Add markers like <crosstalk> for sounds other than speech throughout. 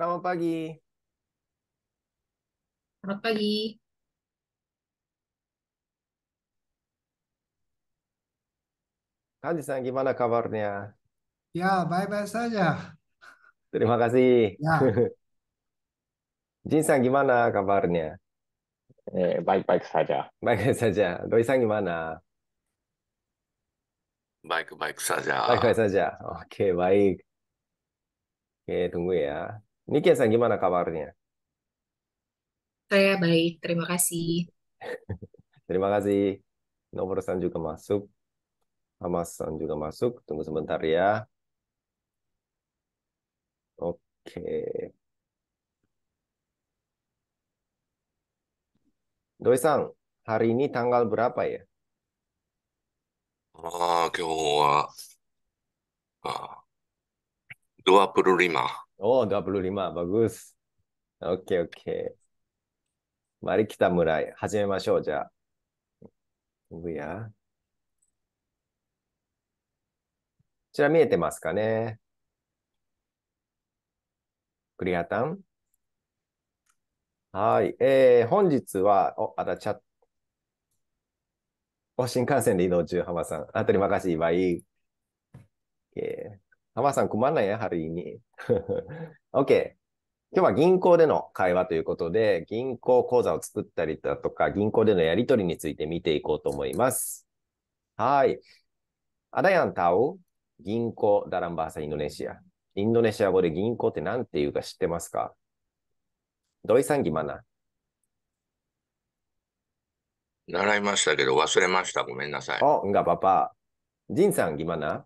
Selamat pagi. Selamat pagi. Kan San, gimana kabarnya? Ya, baik-baik saja. Terima kasih. Ya. <laughs> Jin San, gimana kabarnya? Eh, baik-baik saja. Baik saja. Doi San, gimana? Baik-baik saja. Baik-baik saja. Oke, baik. Oke, tunggu ya. Niki San, gimana kabarnya? Saya baik, terima kasih. <laughs> Terima kasih. Nomor San juga masuk. Amasan juga masuk. Tunggu sebentar ya. Oke. Doi Sang, hari ini tanggal berapa ya? Ah, 今日は、ah, 25. おお、ダブルリマー、バグース。オッケーオッケー。マリキタ村へ始めましょう、じゃあ。うや。こちら見えてますかねクリアタンはい。え本日は、お、あたちゃ。ット。お、新幹線で移動中、浜さん。あたり任せばいい。浜さん困らないや、hari i n OK。今日は銀行での会話ということで、銀行口座を作ったりだとか、銀行でのやり取りについて見ていこうと思います。はい。アダヤンタオ、銀行ダランバーサインドネシア。インドネシア語で銀行って何て言うか知ってますかドイさん、ギマナ。習いましたけど忘れました。ごめんなさい。お、んがパパ。ジンさん、ギマナ。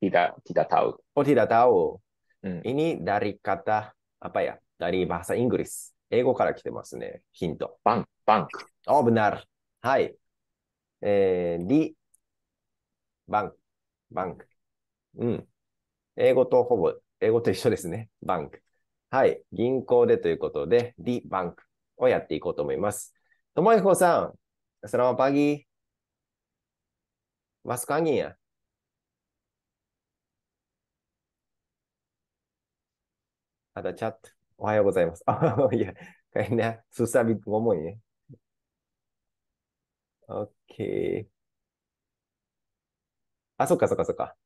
tidak tidak tahu. Oh tidak tahu. Hmm. Ini dari kata apa ya? Dari bahasa Inggris. 英語から来てますね。ヒント。バン、バンク。あ、benar。はい。えー、り、バンク、バンク。うん。英語とほぼ、英語と一緒ですね。バンク。はい。銀行でということで、リバンクをやっていこうと思います。ともひこさん、そのバパギー。マスカニギンや。a d チャット。おはようございます。あ、<laughs> いや、a s u すさび、y a k a y a k n o k あ、そっかそっかそっか。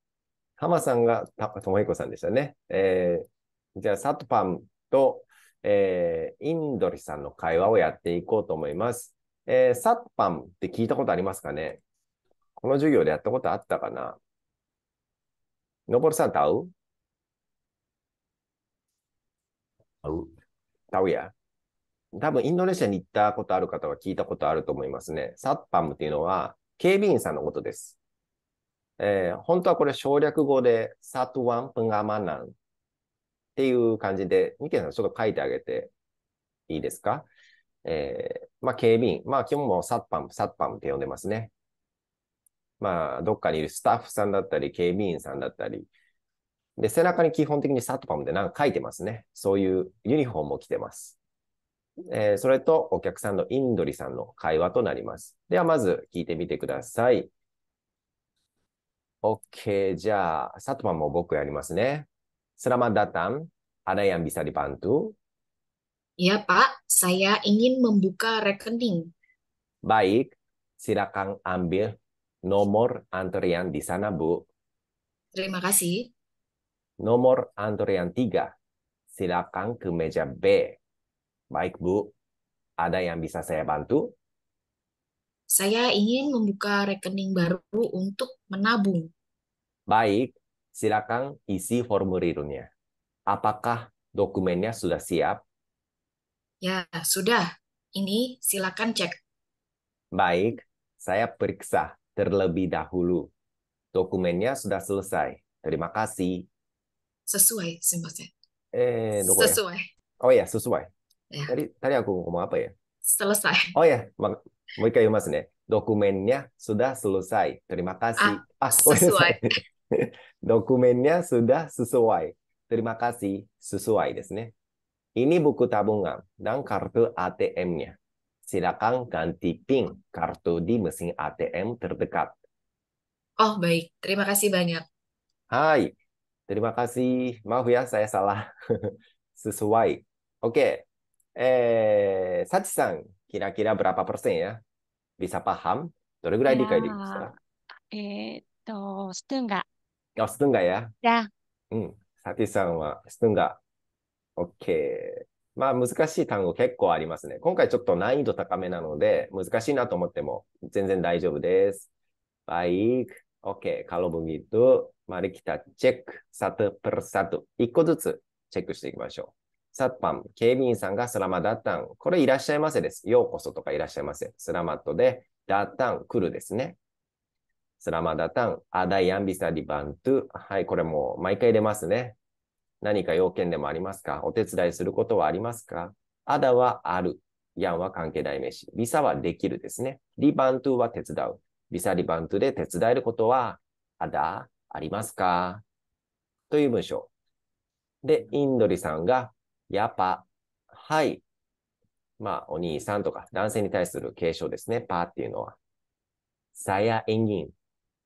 浜さんがともひこさんでしたね。えー、じゃあ、サトパンと、えー、インドリさんの会話をやっていこうと思います。えー、サトパンって聞いたことありますかねこの授業でやったことあったかなのぼるさんと会うタウヤ。多分インドネシアに行ったことある方は聞いたことあると思いますね。サッパムっていうのは警備員さんのことです。えー、本当はこれ省略語でサトワンプンガマナンっていう感じで、ニケさんちょっと書いてあげていいですかえー、まあ警備員。まあ基本もサッパム、サッパムって呼んでますね。まあどっかにいるスタッフさんだったり、警備員さんだったり、で、背中に基本的にサットパムでなんか書いてますね。そういうユニフォームを着てます。えー、それとお客さんのインドリさんの会話となります。では、まず聞いてみてください。OK。じゃあ、サットパムも僕やりますね。スラマンダタン、アライアンビサリパントゥ。いや、パ、サヤインインムンブカレカニン。バイク、シラカンアンビル、ノーモルアントリアンディサナブ。Terima nomor antrian 3. Silakan ke meja B. Baik, Bu. Ada yang bisa saya bantu? Saya ingin membuka rekening baru untuk menabung. Baik, silakan isi formulirnya. Apakah dokumennya sudah siap? Ya, sudah. Ini silakan cek. Baik, saya periksa terlebih dahulu. Dokumennya sudah selesai. Terima kasih sesuai sembuhnya, Eh, ya. sesuai. Ya? Oh ya, sesuai. Ya. Tadi tadi aku ngomong apa ya? Selesai. Oh ya, mau kayak mas nih. Dokumennya sudah selesai. Terima kasih. Ah, ah <laughs> sesuai. Dokumennya sudah sesuai. Terima kasih. Sesuai desu Ini buku tabungan dan kartu ATM-nya. Silakan ganti PIN kartu di mesin ATM terdekat. Oh, baik. Terima kasih banyak. Hai. Terima kasih. Maaf ya, saya salah. <laughs> Sesuai. Oke. Okay. Eh, Sachi san, kira-kira berapa persen ya? Bisa paham? どれぐらい理解できましたえっと、ストゥンガ。あ、ストゥンガや。や。うん。サテさんはストゥンガ。OK。まあ、難しい単語結構ありますね。今回ちょっと難易度高めなので、難しいなと思っても全然大丈夫です。バイク。Oke, kalau begitu mari kita cek satu persatu. Ikut tutsu cek 警備員さんがスラマダタン。これいらっしゃいませです。ようこそとかいらっしゃいませ。スラマットで、ダタン来るですね。スラマダタン、アダイアンビサディバントゥ。はい、これも毎回出ますね。何か要件でもありますかお手伝いすることはありますかアダはある。ヤンは関係代名詞。ビサはできるですね。リバントゥは手伝う。リサリバントで手伝えることは、あだ、ありますかという文章。で、インドリさんが、やっぱ、はい。まあ、お兄さんとか、男性に対する継承ですね。パーっていうのは。さや演ン。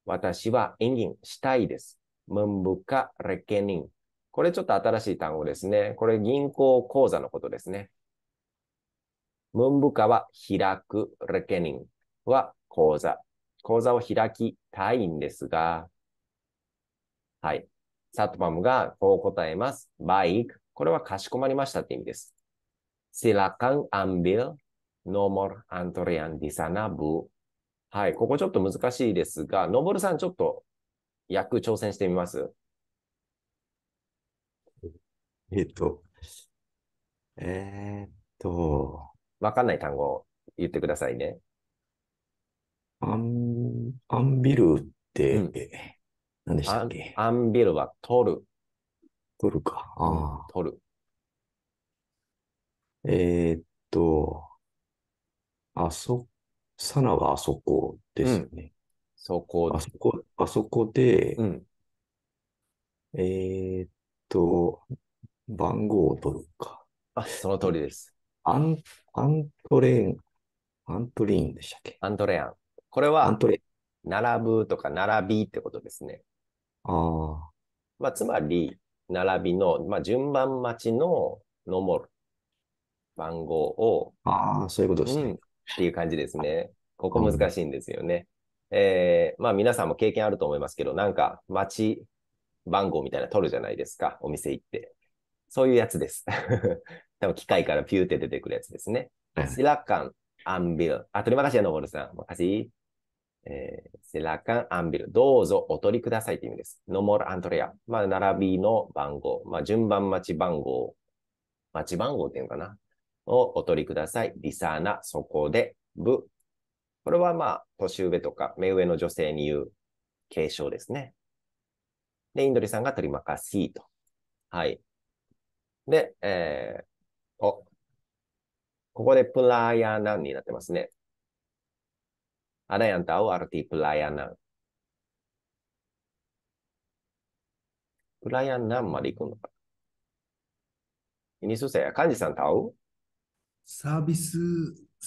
私は演ンしたいです。文部カレケニン。これちょっと新しい単語ですね。これ銀行口座のことですね。文部科は開く、レケニンは口座。講座を開きたいんですが、はい。サトパムがこう答えます。バイク。これはかしこまりましたって意味です。シラカンアンビル、ノ b i l nomor a n t r i a はい。ここちょっと難しいですが、ノボルさんちょっと役挑戦してみますえっと、えー、っと、わかんない単語を言ってくださいね。アンアンビルって、うん、何でしたっけアンビルは取る。取るか。ああ。取る。えー、っと、あそ、サナはあそこですよね。うん、そこ。あそこ、あそこで、うん、えー、っと、番号を取るか。あ、その通りです。アン、アントレーン、アントレーンでしたっけアントレーン。これは、アントレ並ぶとか並びってことですね。あまあ、つまり、並びの、まあ、順番待ちのノモル、番号を。ああ、そういうことですね、うん、っていう感じですね。ここ難しいんですよね。うえー、まあ皆さんも経験あると思いますけど、なんか待ち番号みたいな取るじゃないですか、お店行って。そういうやつです。<laughs> 多分機械からピューって出てくるやつですね。シラカン、アンビル。あ、取り r i m a k a さん。えー、セラカンアンビル、どうぞお取りくださいという意味です。ノモルアントレア、まあ、並びの番号、まあ、順番待ち番号、待ち番号っていうのかな、をお取りください。リサーナ、そこで、ブ。これはまあ、年上とか目上の女性に言う継承ですね。で、インドリさんが取りまかしと。はい。で、えー、お、ここでプラヤーナンになってますね。Ada yang tahu arti pelayanan? Pelayanan mari g u n Ini susah ya. Kanji san tahu? Service,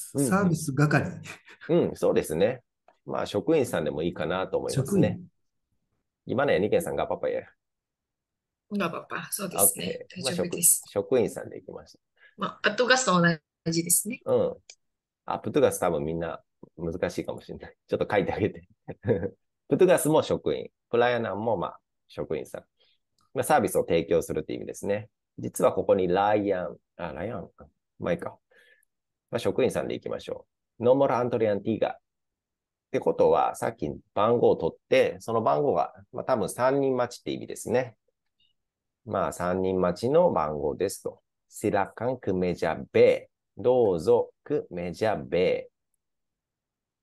service 係。うん、そうですね。まあ、職員さんでもいいかなと思いますね。今ね、ニケンさんがパパや。がパパ、そうですね。Okay、大丈夫です、職。員さんで行きます。まあ、アットガスと同じですね。うん。アップトガス多分みんな難しいかもしれない。<laughs> ちょっと書いてあげて。<laughs> プトゥガスも職員、プラヤナンもまあ職員さん。まあ、サービスを提供するという意味ですね。実はここにライアン、あ、ライアン、まあ、いいか。まあ、職員さんでいきましょう。ノーモラ・アントリアン・ティーガー。ってことは、さっき番号を取って、その番号が、まあ、多分3人待ちって意味ですね。まあ、3人待ちの番号ですと。シラカンクメジャベどうぞクメジャベ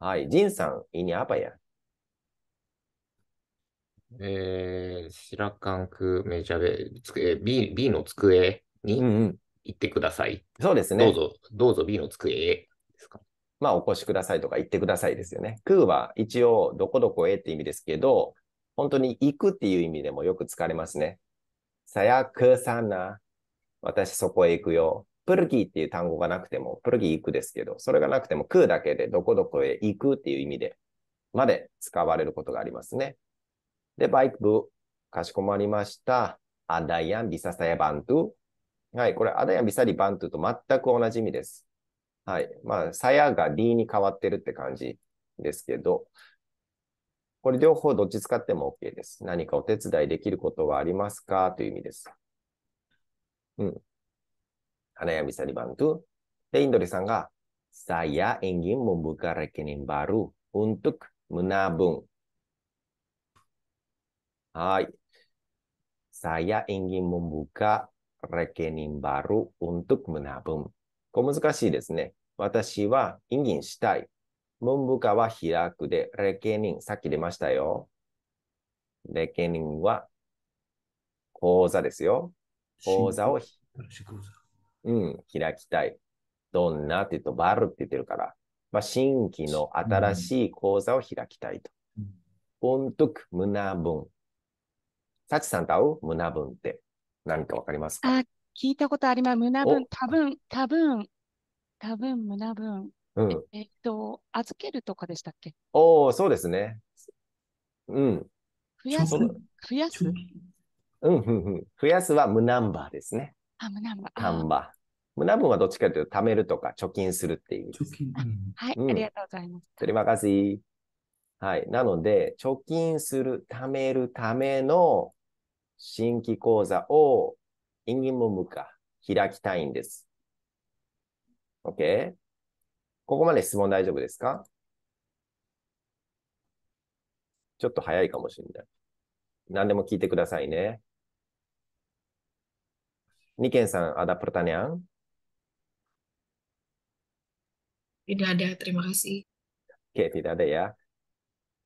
はい。ジンさん、いにあばや。えー、白関区メジャーで、机、B、B の机に行ってください。うんうん、そうですね。どうぞ、どうぞ B の机へまあ、お越しくださいとか行ってくださいですよね。空は一応、どこどこへって意味ですけど、本当に行くっていう意味でもよく使われますね。さやくさな。私そこへ行くよ。プルギーっていう単語がなくても、プルギー行くですけど、それがなくても、食うだけでどこどこへ行くっていう意味で、まで使われることがありますね。で、バイクブ、かしこまりました。アダイアン・ビササヤ・バントゥ。はい、これ、アダイアン・ビサリ・バントゥと全く同じ意味です。はい、まあ、さやが D に変わってるって感じですけど、これ両方どっち使っても OK です。何かお手伝いできることはありますかという意味です。うん。Karena yang bisa dibantu. Dan Indri San ga, saya ingin membuka rekening baru untuk menabung. Hai. Saya ingin membuka rekening baru untuk menabung. 小難しいですね。私は、インギンしたい。文部科は開くで、レケニン、さっき出ましたよ。レケニンは、口座ですよ。口座を、うん、開きたい。どんなって言うと、バルって言ってるから、まあ、新規の新しい講座を開きたいと。本徳、ムナブン。サチさんと会うムナって何かわかりますかあ、聞いたことあります。ムナブン、多分、多分、多分、ムナブン。うん、えっと、預けるとかでしたっけおお、そうですね。うん。増やす、増やすうん、ん、ん。増やすは無ナンバーですね。あ、無難部。難波。無難部はどっちかというと、貯めるとか貯金するっていう貯金、はい、ありがとうございます。取り任せ。はい。なので、貯金する、貯めるための新規講座を、インギムムか、開きたいんです。OK? ここまで質問大丈夫ですかちょっと早いかもしれない。何でも聞いてくださいね。Ini Ken San, ada pertanyaan? Tidak a d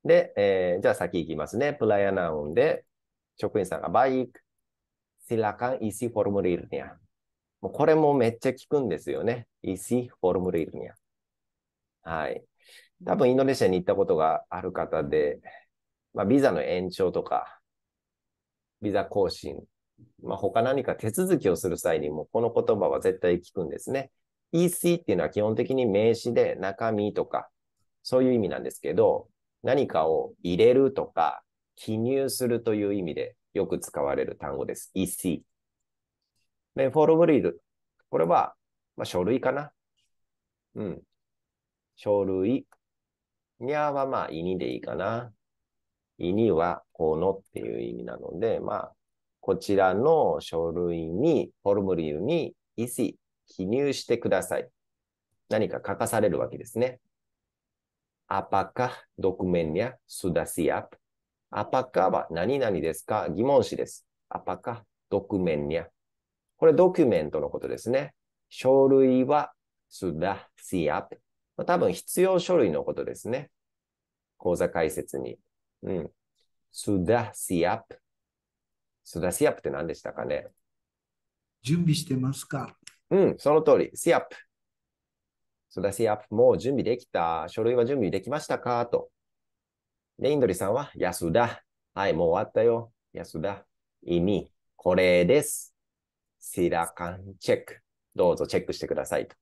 で、えー、じゃあ先行きますね。プライアナウンで、職員さんがバイク、シラカン、イシフォルムリルニャ。もうこれもめっちゃ聞くんですよね。イシフォルムリルニャ。はい。多分インドネシアに行ったことがある方で、まあ、ビザの延長とか、ビザ更新まあ、他何か手続きをする際にも、この言葉は絶対聞くんですね。EC っていうのは基本的に名詞で中身とか、そういう意味なんですけど、何かを入れるとか、記入するという意味でよく使われる単語です。EC。で、フォロブリード。これは、まあ、書類かな。うん。書類。にゃはまあ、意味でいいかな。意味はこのっていう意味なので、まあ、こちらの書類に、フォルムリーに意思、記入してください。何か書かされるわけですね。アパカ、ドクメンニャ、スダシア n y a s は何々ですか疑問詞です。アパカ、ドクメンニャ。これドキュメントのことですね。書類はスダシアップ多分必要書類のことですね。講座解説に。うん。スダシア h So シ h ップって何でしたかね準備してますかうん、その通り。シアップ。So シアップもう準備できた。書類は準備できましたかと。で、インドリさんは、安田。はい、もう終わったよ。安田。意味、これです。シラカンチェック。どうぞチェックしてくださいと。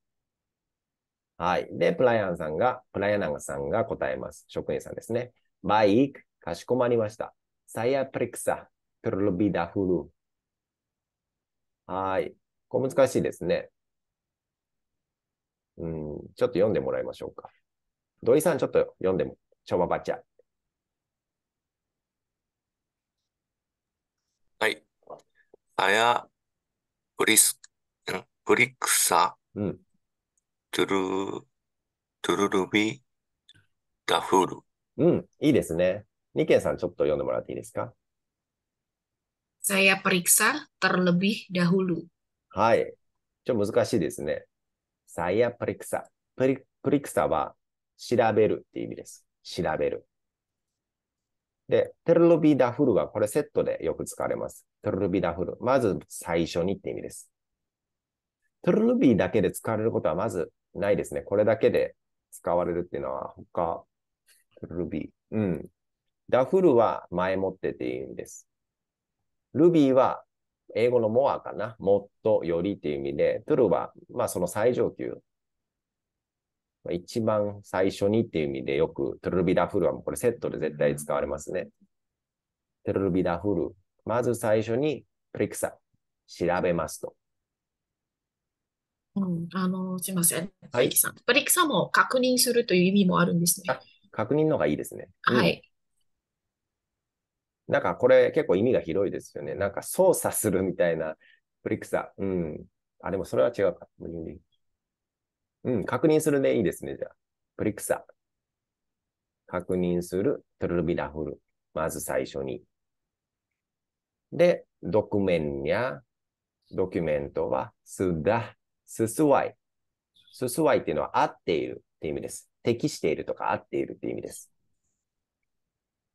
はい。で、プライアンさんが、プライアナンさんが答えます。職員さんですね。バイク、かしこまりました。サイアプリクサ、terlebih dahulu. はい。これ難しいですね。うん、ちょっと読んでもらいましょうか。土井さん、ちょっと読んでも、ちょばばちゃ。はい。あや、プリス、プリクサ、うん、トゥル、トゥルルビ、ダフール。うん、いいですね。ニケンさん、ちょっと読んでもらっていいですか。saya periksa terlebih dahulu. はい。ちょっと難しいですね。サイアプ p クサ、プリプリクサは調べるっていう意味です。調べる。で、テルルビダフルはこれセットでよく使われます。テルルビダフル。まず最初にって意味です。テルルビだけで使われることはまずないですね。これだけで使われるっていうのは他、テルルビうん。ダフルは前もってっていう意味です。Ruby は英語の more かな。もっとよりっていう意味で、true は、まあその最上級。一番最初にっていう意味でよく、トゥルビダフルはもうこれセットで絶対使われますね。トゥルビダフル。まず最初にプリクサ、調べますと。うん、あの、すいません。はい、プリクサも確認するという意味もあるんですね。確認のがいいですね。はい。なんかこれ結構意味が広いですよね。なんか操作するみたいなプリクサ。うん。あ、でもそれは違うか。うん、確認するでいいですね、じゃあ。プリクサ。確認する、トゥルビラフル。まず最初に。で、ドクメンや、ドキュメントは、すだ、すすわい。すすわいっていうのは合っているって意味です。適しているとか合っているって意味です。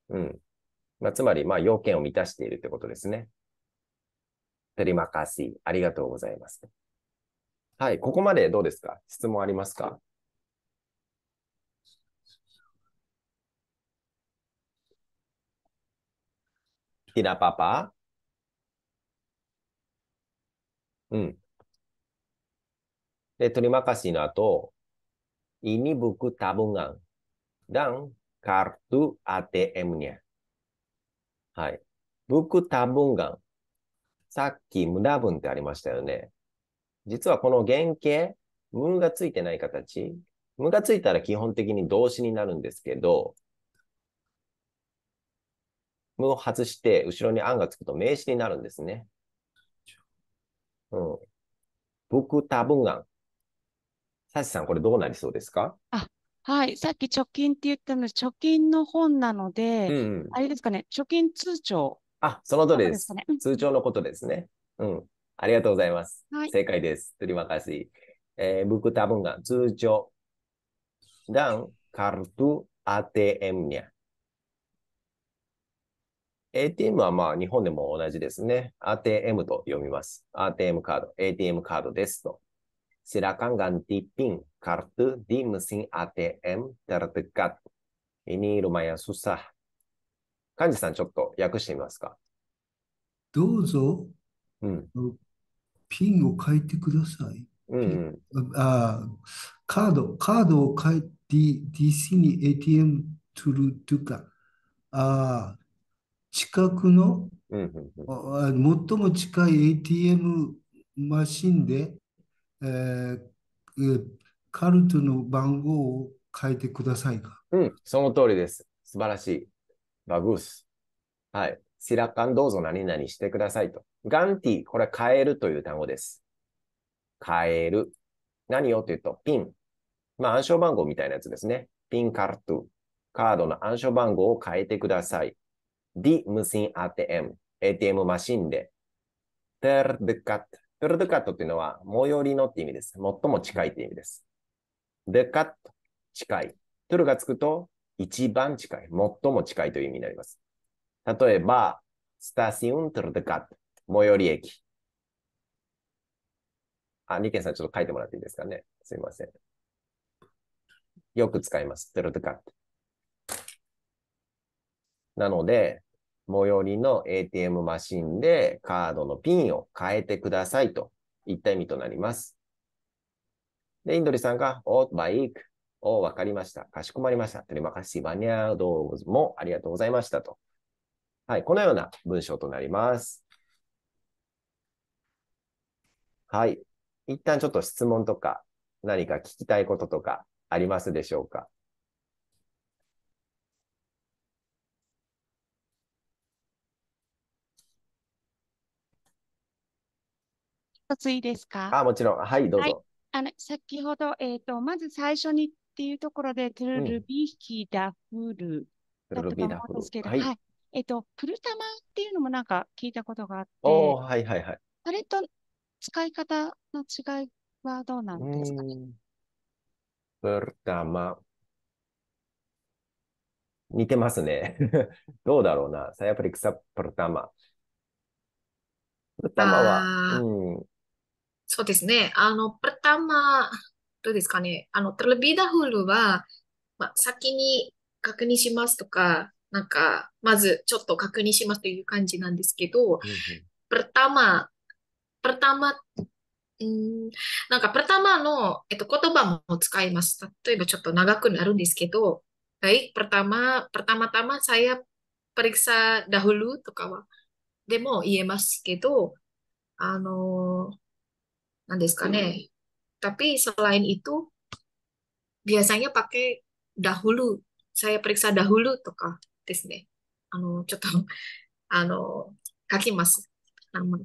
うん。まあ、つまり、まあ、要件を満たしているってことですね。テリマカシー。ありがとうございます。はい、ここまでどうですか質問ありますかティラパパうん。で、取りまかしの後、ini buku t a ダン、カ g ト n dan k a はい。僕多分がさっき無駄文ってありましたよね。実はこの原型、無がついてない形。むがついたら基本的に動詞になるんですけど、無を外して、後ろに案がつくと名詞になるんですね。うん。僕多分案。サシさん、これどうなりそうですかあ、はい、さっき貯金って言ったので、貯金の本なので、うんあれですかね、貯金通帳。あ、その通りです。ですね、通帳のことですね。うん。ありがとうございます。はい、正解です。t りまかし。a kasih. Eh, buku t アテエムニャ。a t m ATM はまあ日本でも同じですね。ATM と読みます。ATM カード、ATM カードですと。silakan ganti PIN kartu di mesin ATM terdekat. Ini lumayan susah. Kanji さん、ちょっと訳してみますかどうぞ、うん、ピンを書いてください。うん、うあカード、カードを変えて DC に ATM するとか、あ近くの、うんうん最も近い ATM マシンでえー、カルトの番号を変えてくださいか。うん、その通りです。素晴らしい。バグース。はい。シラカンどうぞ何々してくださいと。ガンティ、これ変えるという単語です。変える。何をというと、ピン。まあ暗証番号みたいなやつですね。ピンカルト。カードの暗証番号を変えてください。ディ無線アテ m ATM マシンで。テルデカット。ヨルドカットというのは、最寄りのって意味です。最も近いって意味です。デカット、近い。トゥルがつくと、一番近い、最も近いという意味になります。例えば、スタシウントゥルドカット、最寄り駅。あ、ニケンさんちょっと書いてもらっていいですかね。すいません。よく使います。トゥルドカット。なので、最寄りの ATM マシンでカードのピンを変えてくださいといった意味となります。で、インドリさんが、お、バイク、お、わかりました。かしこまりました。テレマカシバニャードーズもありがとうございましたと。はい、このような文章となります。はい。一旦ちょっと質問とか、何か聞きたいこととかありますでしょうか一ついいですかあ、もちろん。はい、どうぞ。はい、あの先ほど、えっ、ー、と、まず最初にっていうところで、トゥルルビヒダフルだったと思うですけど、はい、えっ、と、プルタマっていうのもなんか聞いたことがあって、はいはいはい。あれと使い方の違いはどうなんですかプルタマ。似てますね。<laughs> どうだろうな。サヤプリクサプルタマ。プルタマは、うん、そうですね。あの、プ e r t どうですかね。あの、ト e ビダフルは、まあ、先に確認しますとか、なんか、まずちょっと確認しますという感じなんですけど、プ e r t a m a p うんなんか、プ e r t の、えっと、言葉も使います。例えばちょっと長くなるんですけど、はい、プ k p e r t タマ、a pertama-tama とかは、でも言えますけど、あのー、Iya. Ya. Tapi selain itu, biasanya pakai dahulu. Saya periksa dahulu to ka ですね。あの、ちょっと、あの、書きます。Nama.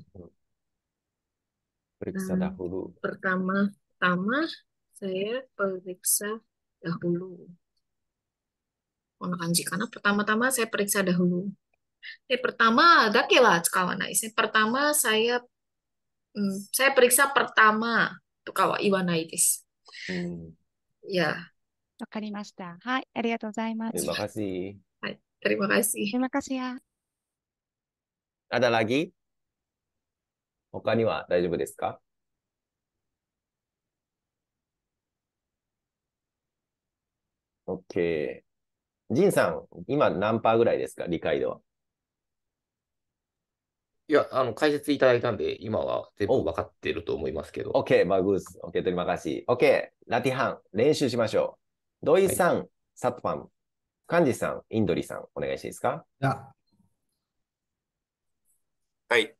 Periksa nah, dahulu. Pertama-tama saya periksa dahulu. Kono karena pertama-tama saya periksa dahulu. Eh, pertama, dake lah, kawan. Pertama saya Hmm, saya periksa pertama itu kalau iwanaitis. Hmm. Ya. Terima kasih. Hai, terima kasih. Terima kasih ya. Ada lagi? Oke. Jin-san, 他には大丈夫ですか ?OK。ジンさん、今何パーぐらいですか理解度は。いや、あの、解説いただいたんで、今は全部分かってると思いますけど。OK、マグース。OK、取りまかし。OK、ラティハン、練習しましょう。土井さん、はい、サトパン、カンジさん、インドリさん、お願いしていいですかはい。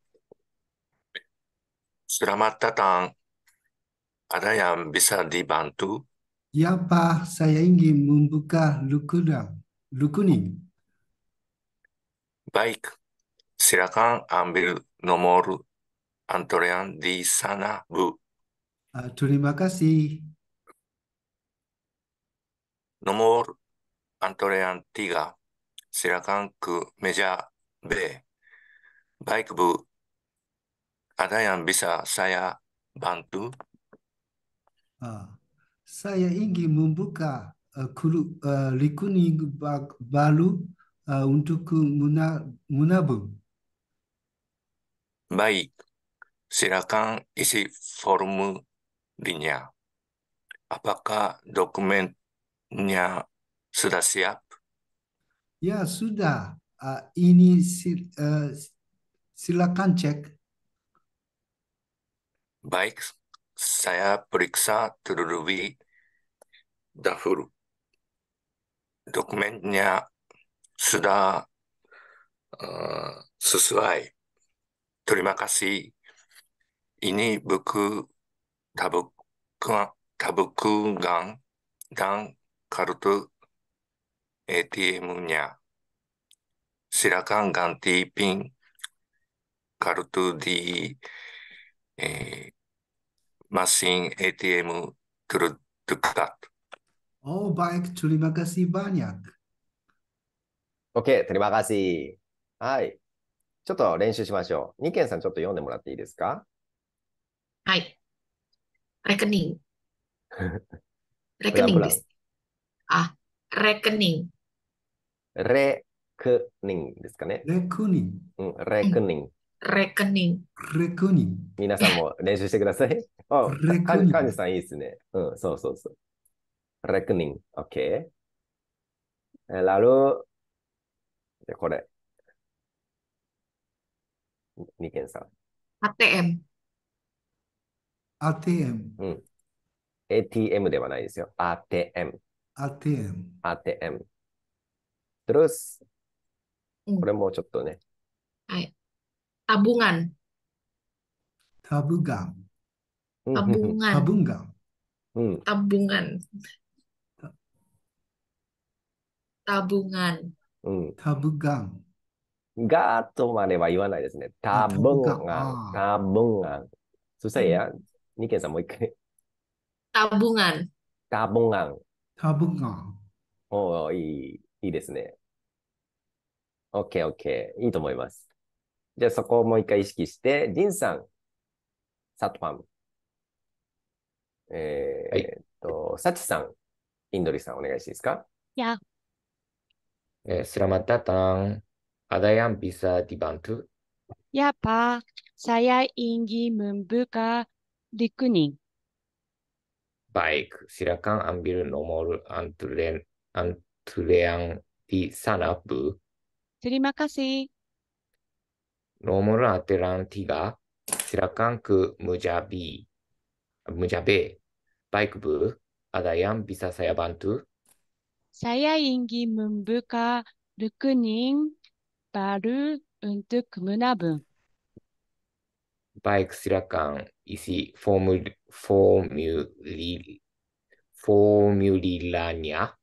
スラマッタタン、アダヤン、ビサディバントゥ。y パ p サイ s ン y ン、ingin ルク m ン、u k a バイク。Silakan ambil nomor antrean di sana, Bu. terima kasih. Nomor antrean tiga. Silakan ke meja B. Baik, Bu. Ada yang bisa saya bantu? Uh, saya ingin membuka uh, eh, kuru, uh, eh, rekening baru uh, eh, untuk munabung. Baik, silakan isi form Apakah dokumennya sudah siap? Ya, sudah. Uh, ini sil uh, eh, silakan cek. Baik, saya periksa terlebih dahulu. Dokumennya sudah uh, sesuai. Terima kasih. Ini buku tabukan gang dan kartu ATM-nya. Silakan ganti pin kartu di eh, mesin ATM terdekat. Oh baik, terima kasih banyak. Oke, terima kasih. Hai. ちょっと練習しましょう。ニケンさん、ちょっと読んでもらっていいですかはい。レクニン。レクニンです。あ、レクニン。レクニンですかね。レクニン。うレクニン。レクニン。レ皆さんも練習してください。<laughs> あ、レクニン。カンジさん、いいですね。うん、そうそうそう。レクニン。オッケー。え、ラル。じこれ。ini cancel. ATM。ATM。うん。ATM hmm. ではないですよ。ATM。ATM。ATM。Terus、うん、これもちょっとね。はい。Tabungan。Tabungan。Tabungan. Tabungan. うん。Tabungan. Tabungan. うん。Tabungan. Hmm. がーとまでは言わないですね。たぶんが、たぶんが。そしたら、いや、ニケさんもう一回。たぶんが。たぶんが。たぶんが。おお、いい、いいですね。オッケーオッケー。いいと思います。じゃあそこをもう一回意識して、ジンさん、サトファえっと、はい、サチさん、インドリさん、お願いしますかいや。えー、スラマッ Ada yang bisa dibantu? Ya, Pak. Saya ingin membuka rekening. Baik, silakan ambil nomor antrean, antrean di sana, Bu. Terima kasih. Nomor antrean tiga, silakan ke Mujabi. Mujabe. Baik, Bu. Ada yang bisa saya bantu? Saya ingin membuka rekening 바를운트그문화 분. 바이크스라칸이시포뮬포뮬리포뮬리라냐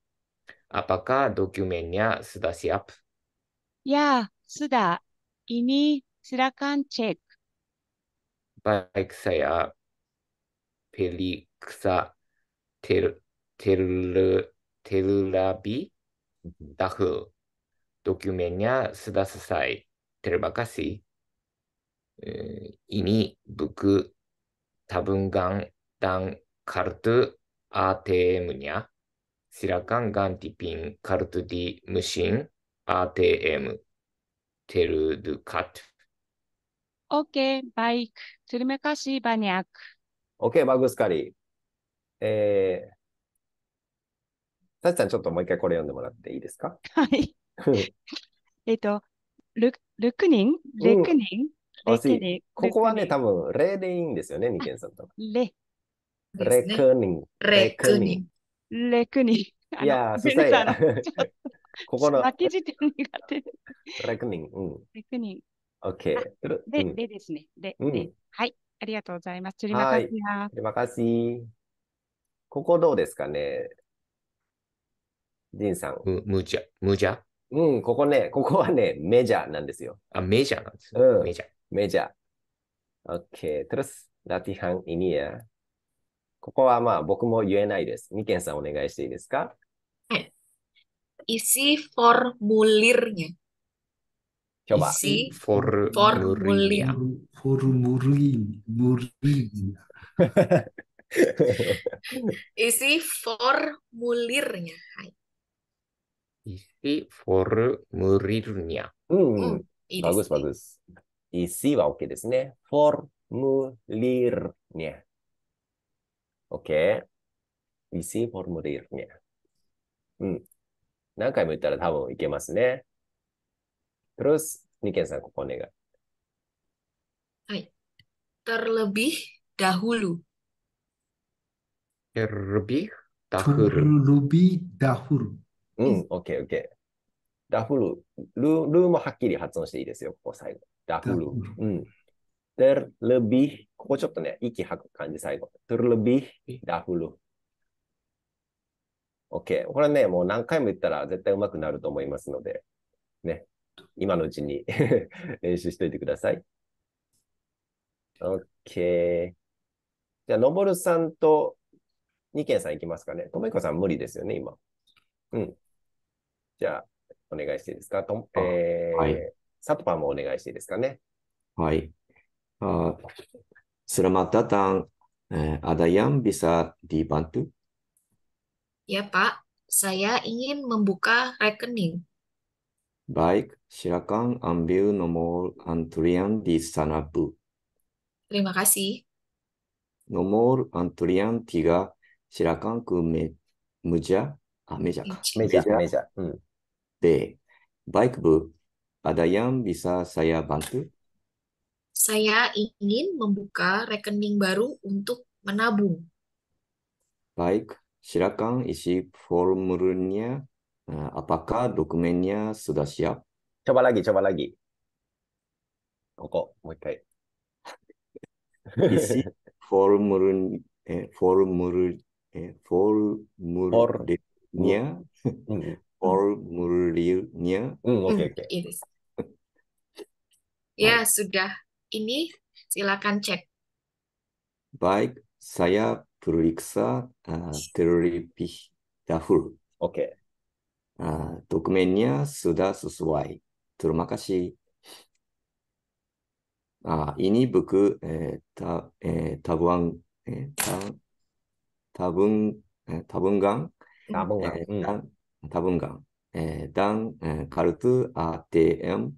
아빠가도큐멘냐스다시 압. 야, 스 다. 이니스라칸체 크. 바이크사야펠릭사테르테르테르라비다흐 dokumennya sudah selesai. Terima kasih. Ini buku tabungan dan kartu ATMnya. Silakan gantipin kartu di mesin ATM. Terdukat. Oke, okay, baik. Terima kasih banyak. Oke, okay, bagus sekali. Eh, サチちゃん、ちょっともう一回これ読んでもらっていいですかはい。<laughs> えっと、ル、人クニン、レクニン。ここはね、多分、レでいいんですよね、二軒さんと。レ。レクニン。レクニン。レクニン。いやすみません。<laughs> ここの。負け辞て苦手。レクニン。レクニン。ッケー。で、でですね。で、で。はい。ありがとうございます。terima kasih. t ここどうですかねジンさん。む、むじゃ、むじゃ。うん、ここね、ここはね、メジャーなんですよ。あ、メジャーなんですメジャー。メジャー。OK。トラス、ダティハン、イニア。ここはまあ、僕も言えないです。ミケンさん、お願いしていいですかはい。イシフォルムリルニャ。今日は、イシフォルムリルニャ。フォルムリルニャ。イシフォルムリルニャ。イシフォルムリルニャ。はい。isi formulirnya. Hmm, hmm bagus isi. bagus. Isi oke okay desu ne. Formulirnya. Oke. Okay. Isi formulirnya. Hmm. Terus Niken さん、ここお願い。はい。Terlebih dahulu. Terlebih dahulu. Terlebih dahulu. うん、オッケーオッケー。ラフル、ル、ルもはっきり発音していいですよ、ここ最後。ラフル。うん。t e r l e b ここちょっとね、息吐く感じ最後。t e r l e b ル。h d a h OK。これね、もう何回も言ったら絶対うまくなると思いますので、ね、今のうちに <laughs> 練習しておいてください。OK。じゃあ、のぼるさんと、にけんさんいきますかね。ともいこさん無理ですよね、今。うん。じゃあ、お願いしていいですか。とえー、はい。サトパンもお願いしていいですかね。はい。Uh, Pak. Saya ingin membuka rekening. Baik, silakan ambil nomor antrian di sana, Bu. Terima kasih. Nomor antrian tiga, silakan ke meja. Ah, meja. Meja, meja. meja. Hmm. D. Baik, Bu. Ada yang bisa saya bantu? Saya ingin membuka rekening baru untuk menabung. Baik, silakan isi formulirnya. Nah, apakah dokumennya sudah siap? Coba lagi, coba lagi. Oh, kok, okay. isi formulir, eh, eh, formulirnya. Mm-hmm formulirnya. Hmm, oke okay, hmm, oke. Okay. Iya <laughs> ya, sudah. Ini silakan cek. Baik, saya periksa uh, terlebih dahulu. Oke. Okay. Uh, eh, dokumennya sudah sesuai. Terima kasih. Uh, ini buku eh, ta, eh, tabuang eh, eh, tabung eh, tabungan hmm. eh, 多分が、えー、ダン、えー、カルトゥアテム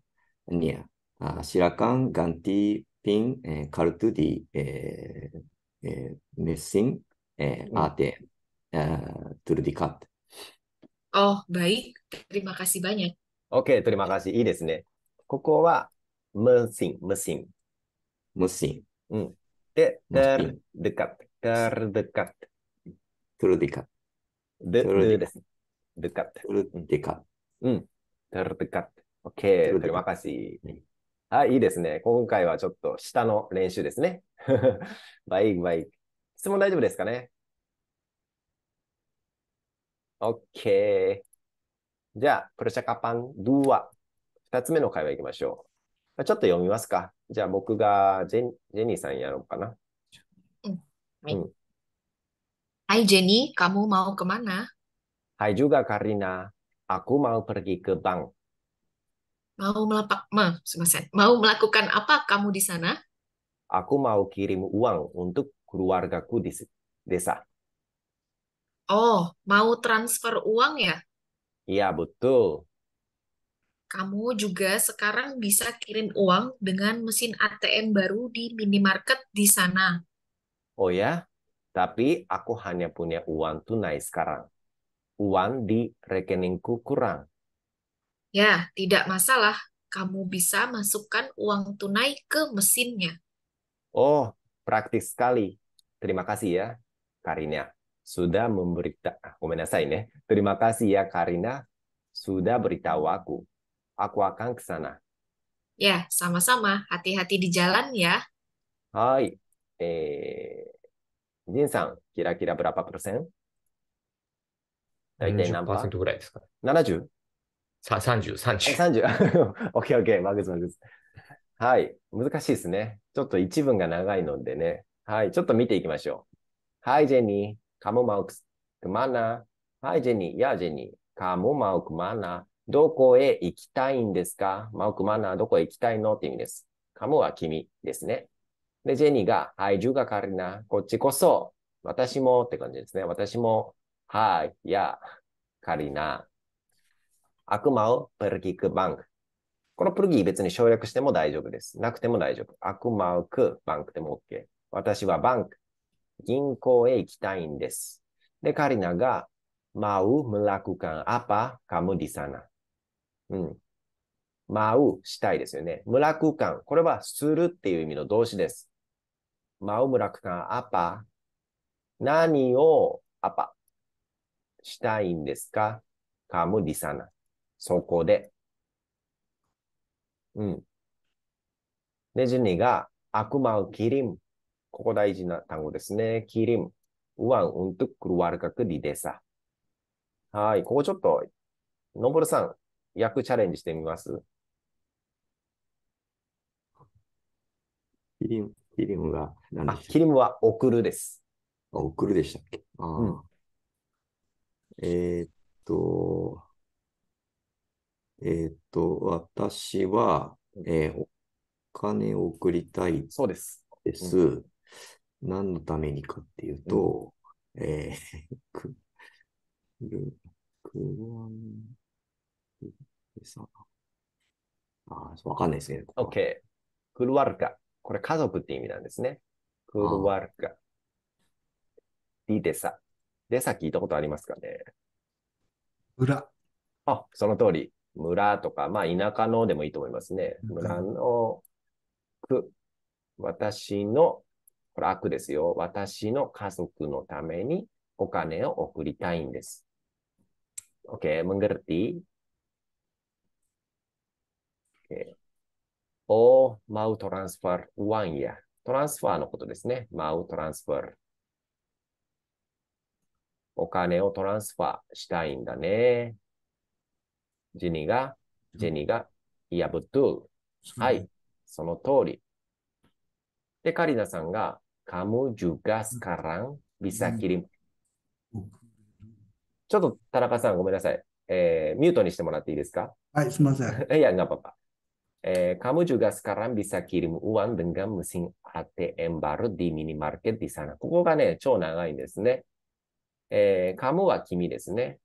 ニア、あシラカンガンティピン、ー、カルトディ、メシン、アテエム、トゥルディカット。お、バイ、トリマカシバニア。オッケー、トリマカシ、いいですね。ここは、ムッシン、ムッシン。ムッシン。うん。で、トゥルディカット。トゥルディカット。トゥルディカット。トゥルディカット。Dekat. Terdekat. Terdekat. OK. はい、いいですね。今回はちょっと下の練習ですね。バイバイ。質問大丈夫ですかね ?OK。じゃあ、プルシャカパンドゥは2つ目の会話いきましょう。ちょっと読みますか。じゃあ、僕がジェジェニーさんやろうかな。うん。はい、ジェニー、カム m u mau Hai juga Karina, aku mau pergi ke bank. Mau melapak, ma, mau melakukan apa kamu di sana? Aku mau kirim uang untuk keluargaku di desa. Oh, mau transfer uang ya? Iya, betul. Kamu juga sekarang bisa kirim uang dengan mesin ATM baru di minimarket di sana. Oh ya, tapi aku hanya punya uang tunai sekarang uang di rekeningku kurang. Ya, tidak masalah. Kamu bisa masukkan uang tunai ke mesinnya. Oh, praktis sekali. Terima kasih ya, Karina. Sudah ah, saya ya. Terima kasih ya, Karina. Sudah beritahu aku. Aku akan ke sana. Ya, sama-sama. Hati-hati di jalan ya. Hai. Eh, Jin-san, kira-kira berapa persen? 大体何パーセントぐらいですか、?70? 30、30。30。<laughs> オッケーオッケー、マグズマグズ。はい。難しいですね。ちょっと一文が長いのでね。はい。ちょっと見ていきましょう。はい、ジェニー。カモマウクス。クマナ。はい、ジェニー。やあ、ジェニー。カモマウクマナ。どこへ行きたいんですかマウクマナ、どこへ行きたいのって意味です。カモは君ですね。で、ジェニーが、はい、ジュガカリナ。こっちこそ、私もって感じですね。私もはい。ya, Karina. プ k u mau p e このプ e ギー別に省略しても大丈夫です。なくても大丈夫。あくまうくバンクでも OK。私はバンク、銀行へ行きたいんです。で、カリナが、まう、むらくかん、あぱ、かむりさな。うん。まう、したいですよね。むらくかん、これは、するっていう意味の動詞です。まう、むらくかん、あぱ、何を、あぱ、したいんですかカムディサナ。そこで。うん。で、ジニが、悪魔をキリン。ここ大事な単語ですね。キリン。uang untuk k e l u a はい。ここちょっと、のぼるさん、役チャレンジしてみますキリン、キリムが何でしたキリムは送るです。送るでしたっけあ、うん、えー、っと、えー、っと、私は、えー、お金を送りたいそうです。です、ん。何のためにかっていうと、うん、えー、<laughs> く、る、くわん、さ、あ、わかんないですね。OK。クルワルカ。これ家族って意味なんですね。クルワルカ。リデサ。で、さっき聞いたことありますかね村。あ、その通り。村とか、まあ田舎のでもいいと思いますね。村の区。私の、これ悪ですよ。私の家族のためにお金を送りたいんです。OK, ムン n ルティ。Okay. Oh, mau transfer uang a のことですね。mau transfer お金をトランスファーしたいんだね。ジニが、ジニが、いブトゥー。はい、その通り。で、カリナさんが、カムジュガスカラン、ビサキリム。ちょっと、田中さん、ごめんなさい。えー、ミュートにしてもらっていいですかはい、すみません。<laughs> いや、なパパ。えカムジュガスカラン、ビサキリム、ウワン、デンガムシン、アテ、エンバル、ディミニマーケティサナ。ここがね、超長いんですね。えー、カムは君ですね。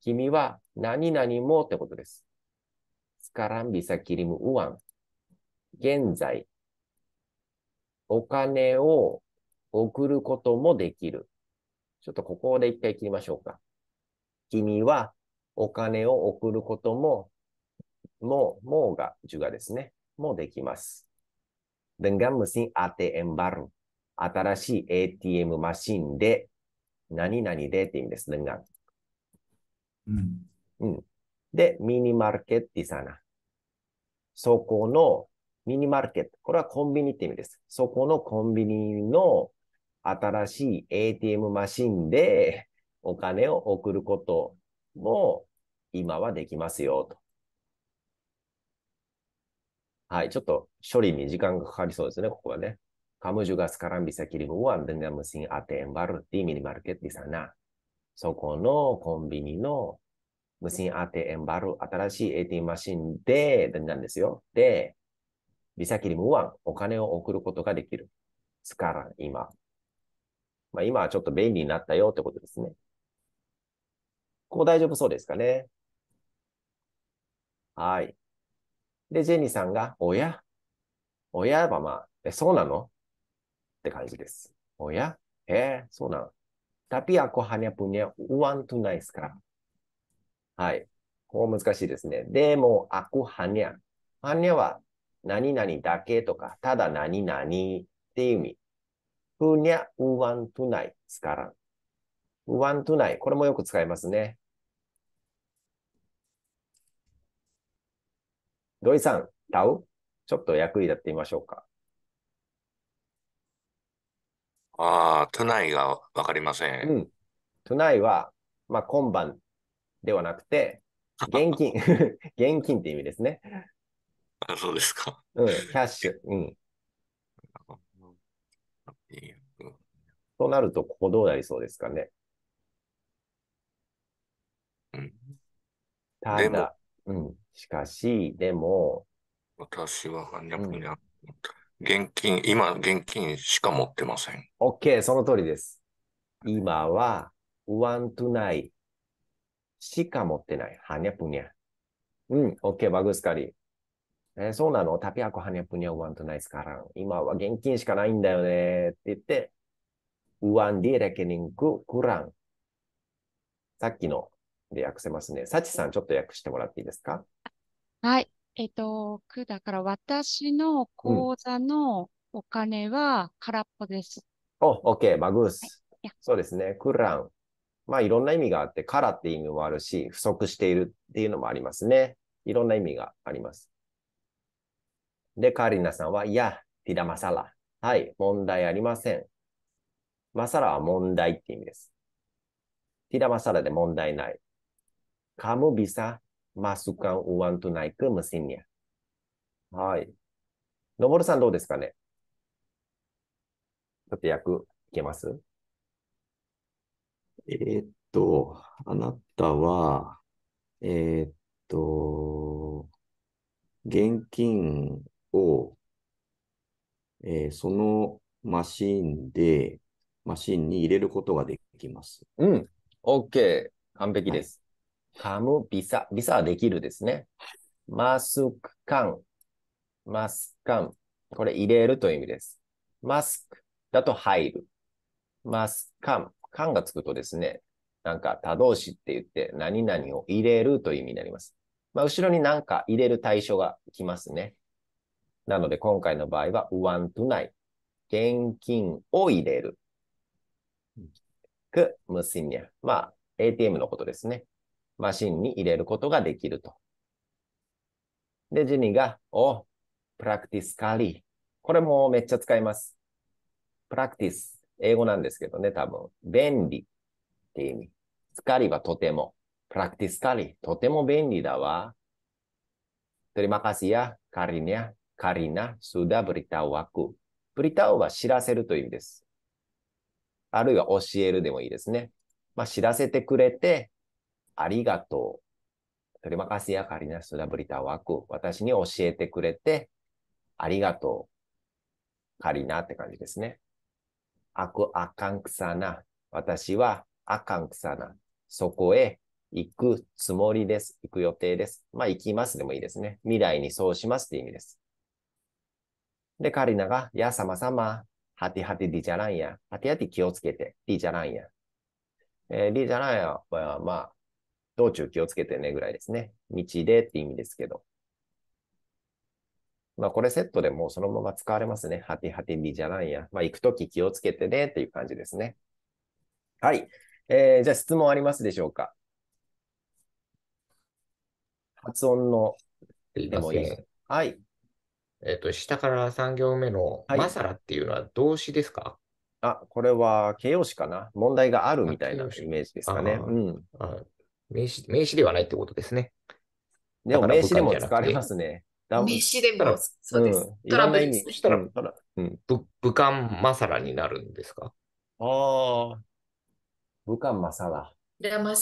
君は何々もってことです。スカランビサキリムウワン。現在、お金を送ることもできる。ちょっとここで一回切りましょうか。君はお金を送ることも、もう、もうが、ゅがですね。もうできます。dengan mesin 新しい ATM マシンで何々でって意味です。d e n うん。で、ミニマーケットさな。そこのミニマーケット。これはコンビニって意味です。そこのコンビニの新しい ATM マシンでお金を送ることも今はできますよと。はい、ちょっと処理に時間がかかりそうですね、ここはね。Kamu juga sekarang bisa kirim uang dengan mesin ATM baru di minimarket di sana. そこのコンビニの無線 ATM バル、新しい ATM マシンで、なんですよ。で、ビサキリムワン、お金を送ることができる。スカラ、今。まあ、今はちょっと便利になったよってことですね。ここ大丈夫そうですかね。はい。で、ジェニーさんが、親親はまあ、え、そうなのって感じです。おやえー、そうなの。タピアコハニャプニャ、ウワントナイスから。はい。ここ難しいですね。でも、アコハニャ。ハニャは、何々だけとか、ただ何々っていう意味。プニャ、ウワントナイスから。ウワントナイ、これもよく使いますね。土井さん、タウちょっと役に立ってみましょうか。ああ、ト内ナイがわかりません。うん。トナイは、まあ、今晩ではなくて、現金、<laughs> 現金って意味ですね。あ、そうですか。うん、キャッシュ。うん。となると、ここどうなりそうですかね。うん、ただ、うん、しかし、でも、私は、はにゃぷにゃ、現金、今、現金しか持ってません。OK、その通りです。今は、ワントゥナイしか持ってない。はにゃぷにゃ。うん、OK、バグスカリ。えー、そうなのタピアコはにゃぷにゃワントゥナイスカラン。今は現金しかないんだよね。って言って、ワンディレケニングクラン。さっきので訳せますね。サチさん、ちょっと訳してもらっていいですかはい。えっと、くだから私の口座のお金は空っぽです。お、オッケー、マグーはい。ス。そうですね。クラン。まあ、いろんな意味があって、空って意味もあるし、不足しているっていうのもありますね。いろんな意味があります。で、カーリナさんは、いや、ティダマサラ。はい、問題ありません。マサラは問題って意味です。ティダマサラで問題ない。カムビサマスカン k ワントナイクムシニ n はい。のぼるさんどうですかねちょっと役いけますえっと、あなたは、えっと、現金を、えそのマシンで、マシンに入れることができます。うん。OK。完璧です。ハム、ビサ、ビサはできるですね。マスクカン、マスカン。これ入れるという意味です。マスクだと入る。マスカン、カンがつくとですね、なんか他動詞って言って何々を入れるという意味になります。まあ、後ろになんか入れる対象が来ますね。なので今回の場合は、ワントゥナイ。現金を入れる。く、むしにゃ。まあ、ATM のことですね。マシンに入れることができると。で、ジニーが、お、プラクティスカリー。これもめっちゃ使います。プラクティス。英語なんですけどね、多分。便利って意味。スカリはとても。プラクティスカリー。とても便利だわ。取り r i m a カリニ i カリナ、スダブリタ a k a ブリタ a は知らせるという意味です。あるいは教えるでもいいですね。まあ、知らせてくれて、ありがとう。terima kasih ya k a r 私に教えてくれて、ありがとう。カリナって感じですね。アクアカンクサナ。私はアカンクサナ。そこへ行くつもりです。行く予定です。まあ、行きますでもいいですね。未来にそうしますって意味です。で、カリナが、や、さまさま、はてはてディジャランや、はてはて気をつけて、ディジャランや。えー、ディジャランやは、まあ、道中気をつけてねぐらいですね。道でって意味ですけど。まあ、これセットでもうそのまま使われますね。はてはてにじゃないや。まあ、行くとき気をつけてねっていう感じですね。はい。えー、じゃあ質問ありますでしょうか発音のでもいい。はい。えっ、と、下から3行目の、マサラっていうのは動詞ですか、はい、あ、これは形容詞かな問題があるみたいなイメージですかね。うん、はい名詞、名詞ではないってことですね。でも名詞でも使われますね。名詞でも、そうです。トラしたら、うん、ぶ武漢マサラになるんですかああ。武漢マサラ。tidak m a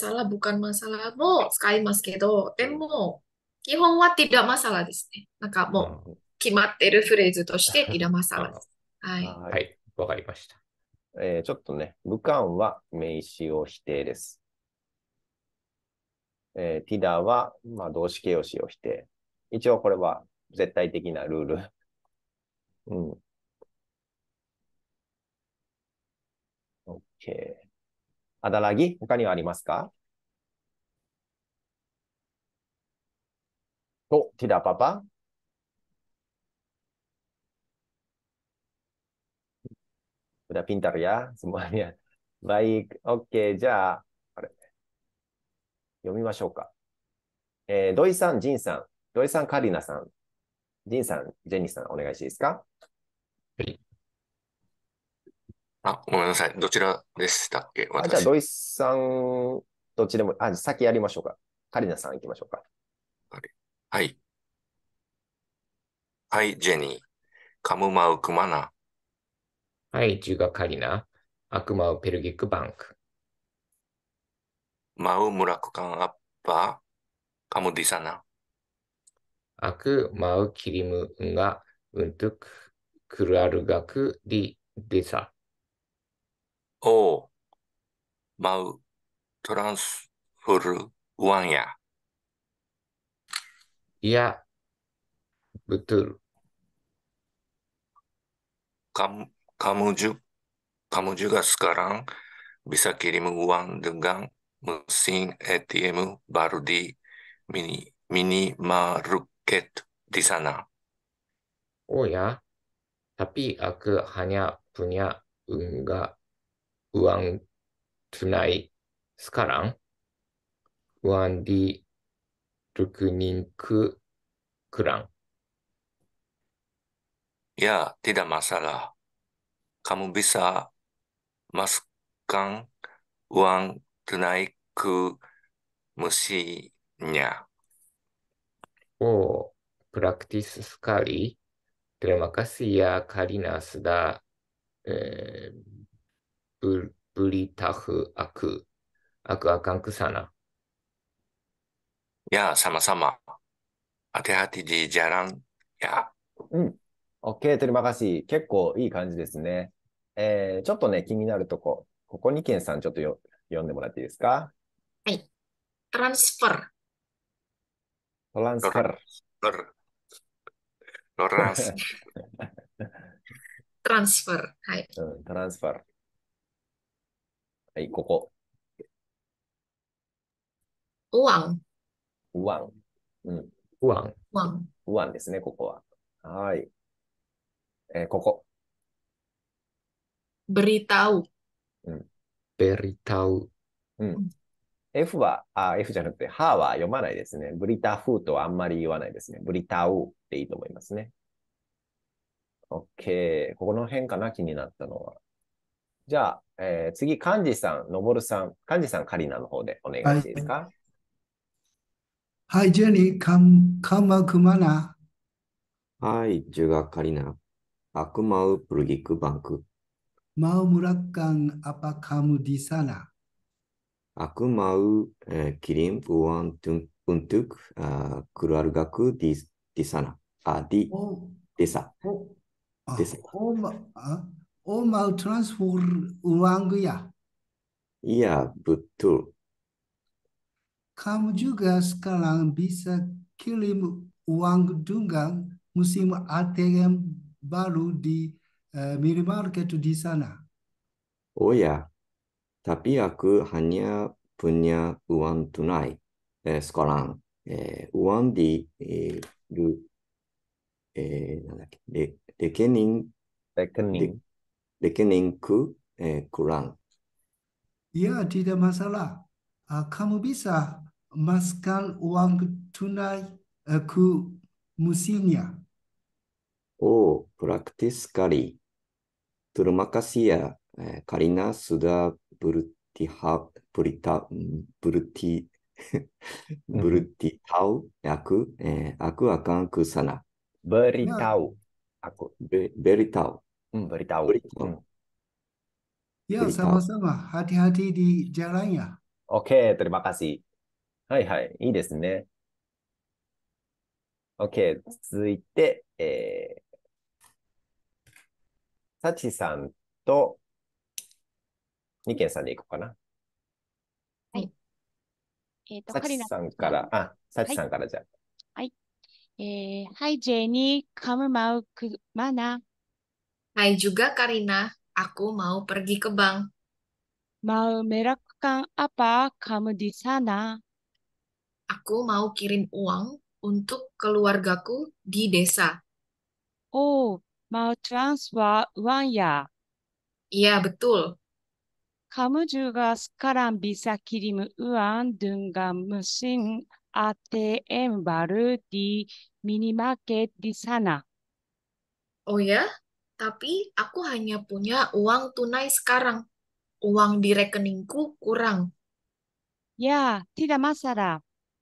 s a も使いますけど、でも、基本はティラマサラですね。なんかもう、決まってるフレーズとして <laughs> ティラマサラです。はい。はい、わかりました。えー、ちょっとね、武漢は名詞を否定です。えー、ティダーは、まあ、動詞形容詞をして、一応これは絶対的なルール。うん。OK。アダラギ、他にはありますかお、ティダーパパ s u ピンタ pintar ya s o k じゃあ。読みましょうか。えー、土井さん、仁さん、土井さん、カリナさん、仁さん、ジェニーさん、お願いしていいですかはい。あ、ごめんなさい。どちらでしたっけあじゃあ、土井さん、どっちでも、あ、先やりましょうか。カリナさん行きましょうか。はい。はい、ジェニー。カムマウクマナ。はい、ジュガカリナ。アクマウペルギックバンク。mau melakukan apa kamu di sana? Aku mau kirim bunga untuk keluargaku di desa. Oh, mau transfer uang ya? Iya, betul. Kamu, kamu juga, kamu juga sekarang bisa kirim uang dengan sin ATM baru di mini minimarket di sana. Oh ya, tapi aku hanya punya unga, uang tunai sekarang. Uang di rekeningku kurang. Ya, tidak masalah. Kamu bisa masukkan uang トゥナイクムシニャ。おう、プラクティススカリテレマカシヤカリナスダ、ブリタフアクアクアカンクサナ。いや、さまさま。アテハティジジャランや。うん。オッケー、テレマカシー、結構いい感じですね。えー、ちょっとね、気になるとこ。ここに2件さん、ちょっとよ読んでもらっていいですかはい。トランスファー。トランスファー。トランスファー。トランスファー。はい。うん、トランスファー。はい、ここ。uang. ベリタウ。うん。F は、あ、F じゃなくて、ハは読まないですね。ブリタフーとはあんまり言わないですね。ブリタウっていいと思いますね。OK。ここの辺かな、気になったのは。じゃあ、えー、次、幹事さん、のぼるさん、幹事さん、カリナの方でお願いしていいですか。はい、ジェニー、カム、カムクマナ。はい、ジュガカリナ。アクマウプルギクバンク。mau murahkan apa kamu di sana? Aku mau eh, kirim uang untuk uh, keluargaku di di sana. Uh, di oh. desa. Oh. Ah, desa. Oh, oh, oh mau transfer uang ya? Iya, betul. Kamu juga sekarang bisa kirim uang dengan musim ATM baru di Eh, ke tu di sana. Oh ya, tapi aku hanya punya uang tunai eh, sekarang. Eh, uang di eh, lu, eh, de, dekening, dekening, de, ku eh, kurang. Ya, tidak masalah. Uh, kamu bisa masukkan uang tunai uh, eh, ke musimnya. Oh, praktis sekali. Terima kasih ya eh, Karina sudah bertihap berita berti beritahu aku eh, aku akan ke sana. Beritahu aku. Be, beritahu. Hmm, beritahu. beritahu. Hmm. Ya, sama-sama. Hati-hati di jalan ya. OK、terima kasih。a はいはい、いいですね。OK、e okay, 続いて、えー、Sachi-san Niki-san サチさんと、ニケンさんでいこうかな。はい。えっ、ー、と、サチさんから、あ、サチさんからじゃはい。Eh, hai Jenny, kamu mau ke mana? Hai juga Karina, aku mau pergi ke bank. Mau melakukan apa kamu di sana? Aku mau kirim uang untuk keluargaku di desa. Oh, mau transfer uang ya? Iya, betul. Kamu juga sekarang bisa kirim uang dengan mesin ATM baru di minimarket di sana. Oh ya? Tapi aku hanya punya uang tunai sekarang. Uang di rekeningku kurang. Ya, tidak masalah.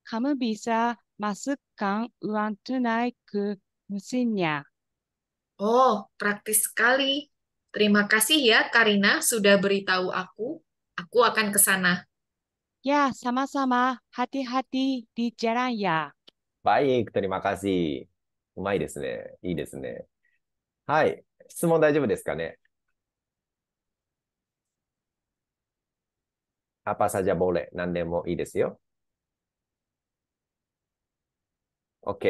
Kamu bisa masukkan uang tunai ke mesinnya. Oh, praktis sekali. Terima kasih ya, Karina, sudah beritahu aku. Aku akan ke sana. Ya, sama-sama. Hati-hati di jalan ya. Baik, terima kasih. Umai Hai, ne? Apa saja boleh, Oke,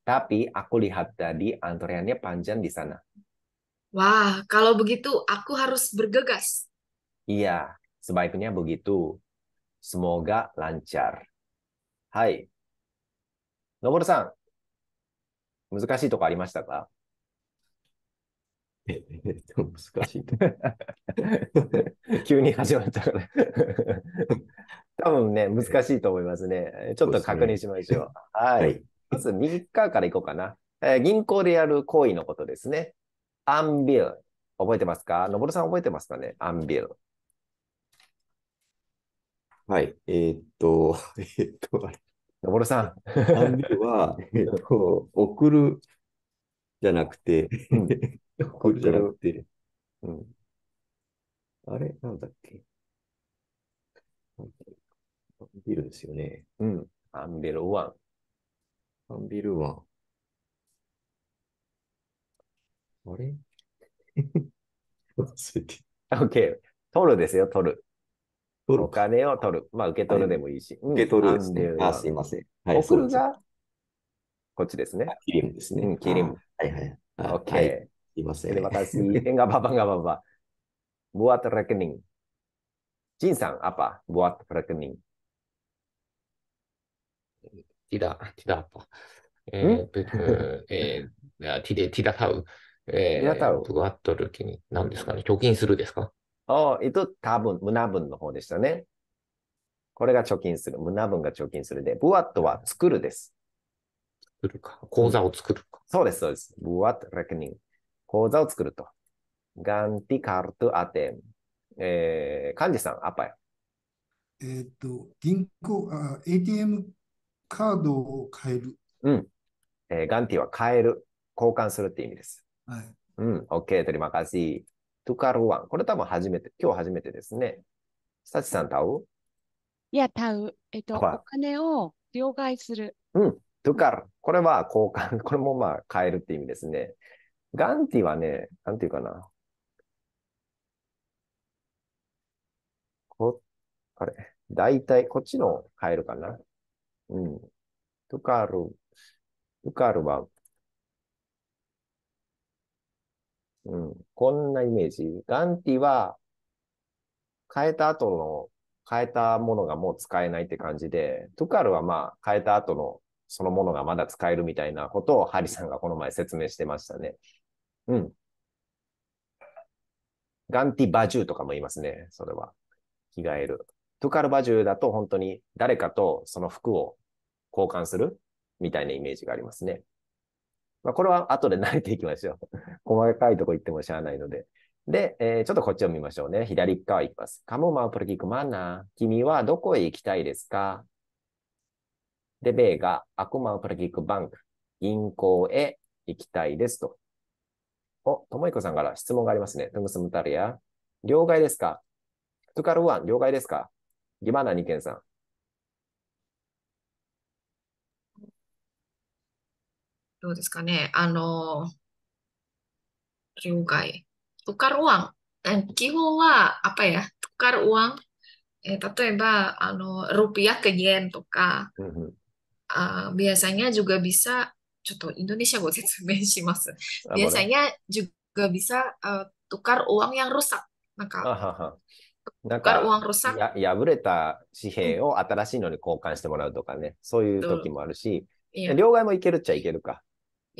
Tapi aku lihat tadi antreannya panjang di sana. Wah, kalau begitu aku harus bergegas. Iya, sebaiknya begitu. Semoga lancar. Hai. Nomor sang. 難しいとこありましたかえっと、難しいと。急に始まったから多分ね、難しいと思いますね。ちょっと確認しましょう。うね、はい。<laughs> まず右側からいこうかな。えー、銀行でやる行為のことですね。アンビル。覚えてますかのぼるさん覚えてますかねアンビル。はい。えー、っと、<laughs> えー、っと、あれ。のぼるさん。アンビルは、<laughs> えー、っと、<laughs> 送るじゃなくて、送るじゃなくて、うん。あれなんだっけアンビルですよね。うん。アンビル1。アンビルは。あれ <laughs> 忘れて。OK。取るですよ、取る。取るお金を取る。まあ、受け取るでもいいし。受け取るですね。あ、すいません。はい、送るが、こっちですね。キリムですね。うん、キリム。はいはい。OK。はい、す e ません。a kasih. e n ババ。a k a p ボア p a enggak apa-apa. ティダ、ティダ i d a え apa. ティ e ティダタウ。k tidak tahu. Eh, t に何ですかね、貯金するですかああ、えっと、多分、無駄分の方でしたね。これが貯金する。無駄分が貯金するで、ブワットは作るです。作るか。口座を作るか。そうです、そうです。ブワット、レクニング。口座を作ると。ガンティカルトアテン。えー、幹事さん、アパイ。えっと、銀行あ、ATM カードを変える。うん。えー、ガンティは変える、交換するって意味です。はい。うん、OK、ケー、取り任 a トゥカルワン。これ多分初めて、今日初めてですね。サチさん、タウいや、タウ。えっと、お金を両替する。うん、トゥカル。これは交換。<laughs> これもまあ変えるって意味ですね。ガンティはね、なんていうかな。こ、あれ、大体こっちの変えるかな。うん。トゥカル、トゥカルは、うん、こんなイメージ。ガンティは、変えた後の、変えたものがもう使えないって感じで、トゥカルはまあ、変えた後のそのものがまだ使えるみたいなことをハリさんがこの前説明してましたね。うん。ガンティバジューとかも言いますね、それは。着替える。トゥカルバジューだと本当に誰かとその服を交換するみたいなイメージがありますね。まあ、これは後で慣れていきましょう。<laughs> 細かいとこ行ってもしゃあないので。で、えー、ちょっとこっちを見ましょうね。左側行きます。カモマウプルキクマナー。君はどこへ行きたいですかで、ベイがアクマウプルキクバンク。銀行へ行きたいですと。お、ともいこさんから質問がありますね。トムスムタルヤ。両替ですかトゥカルワン、両替ですかギバナニケンさん。どうですかね、あの、了解。tukar uang. Dan kihonwa apa ya? Tukar uang. Eh, tatoeba anu rupiah ke yen toka. Uh, biasanya juga bisa contoh Indonesia gue setsumen shimasu. Biasanya juga bisa uh, tukar uang yang rusak. uang Naka, なんか、や破れた紙幣を新しいのに交換してもらうとかね、そういう時もあるし、両替もいけるっちゃいけるか。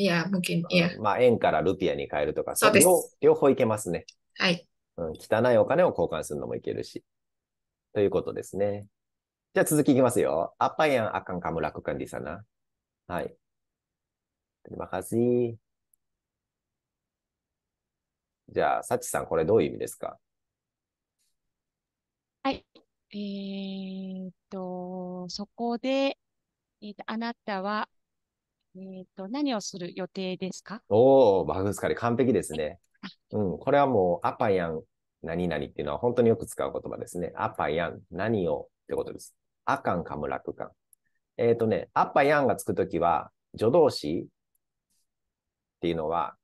いや、無限、いや。まあ、円からルピアに変えるとか、そうです両。方いけますね。はい、うん。汚いお金を交換するのもいけるし。ということですね。じゃあ続きいきますよ。アパ a yang akan kamu l a k はい。t e r i じゃあ、サチさん、これどういう意味ですかはい。えー、っと、そこで、えー、っと、あなたはえっ、と、何をする予定ですかおお、マグスカレ完璧ですね。うん、これはもう、アパヤン、何々っていうのは本当によく使う言葉ですね。アパヤン、何をってことです。アカンカムラクカン。えっ、ー、とね、アパヤンがつくときは、助動詞っていうのは、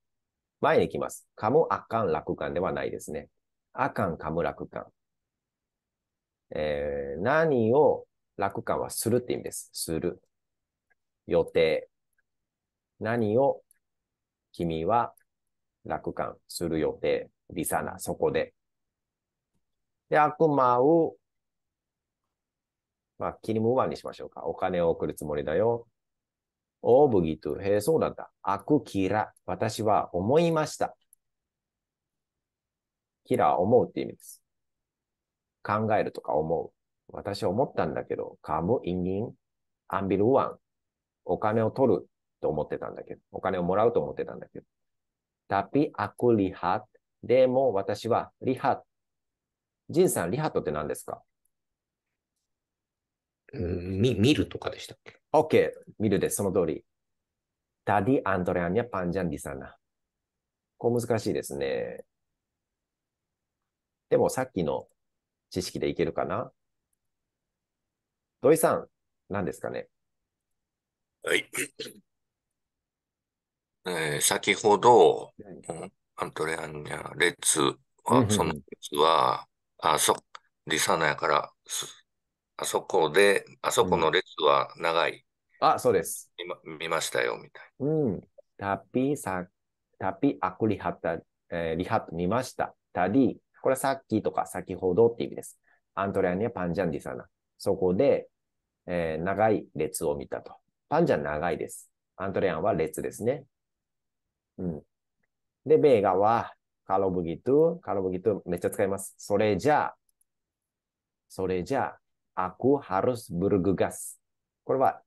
前に行きます。カムアカンラクカンではないですね。アカンカムラクカン。えー、何を楽観はするって意味です。する。予定。何を君は楽観する予定、リサナ、そこで。で、悪魔を、まあ、キリムワンにしましょうか。お金を送るつもりだよ。オーブギト、へえ、そうだった。悪キラ、私は思いました。キラは思うって意味です。考えるとか思う。私は思ったんだけど、カム、インギン、アンビルワン、お金を取ると思ってたんだけど、お金をもらうと思ってたんだけど。タピアクリハット。でも私はリハット。ジンさん、リハットって何ですか見、見るとかでしたっけ ?OK、見るです。その通り。タディ・アンドレアニャパンジャン・ディサナ。こう難しいですね。でもさっきの知識でいけるかな土井さん、何ですかねはい。え先ほど、アントレアンニャ、列は、その列は、あそ、リサナやから、あそこで、あそこの列は長い。あ、そうです。見見ましたよ、みたいな。うん。タピさ、タピアクリハタ、えリハット見ました。たり、これはさっきとか先ほどって意味です。アントレアニャパンジャンディサナ。そこで、え長い列を見たと。パンジャン長いです。アントレアンは列ですね。うん。で、ベガは、カロブギト、ゥ、カロブギト、ゥ、めっちゃ使います。それじゃ、それじゃ、アクハルスブルグガス。これは、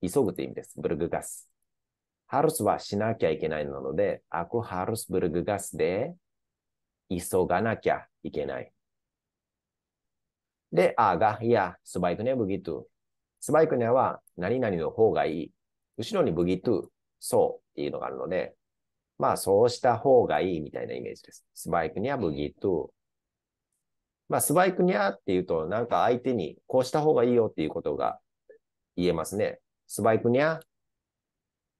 急ぐという意味です。ブルグガス。ハルスはしなきゃいけないなので、アクハルスブルグガスで、急がなきゃいけない。で、あガ、いや、スバイクネブギト。ゥ。スバイクネは、何々の方がいい。後ろにブギト、ゥ、そうっていうのがあるので、まあ、そうした方がいいみたいなイメージです。スバイクにゃ、ブギトまあ、スバイクにゃっていうと、なんか相手にこうした方がいいよっていうことが言えますね。スバイクにゃ、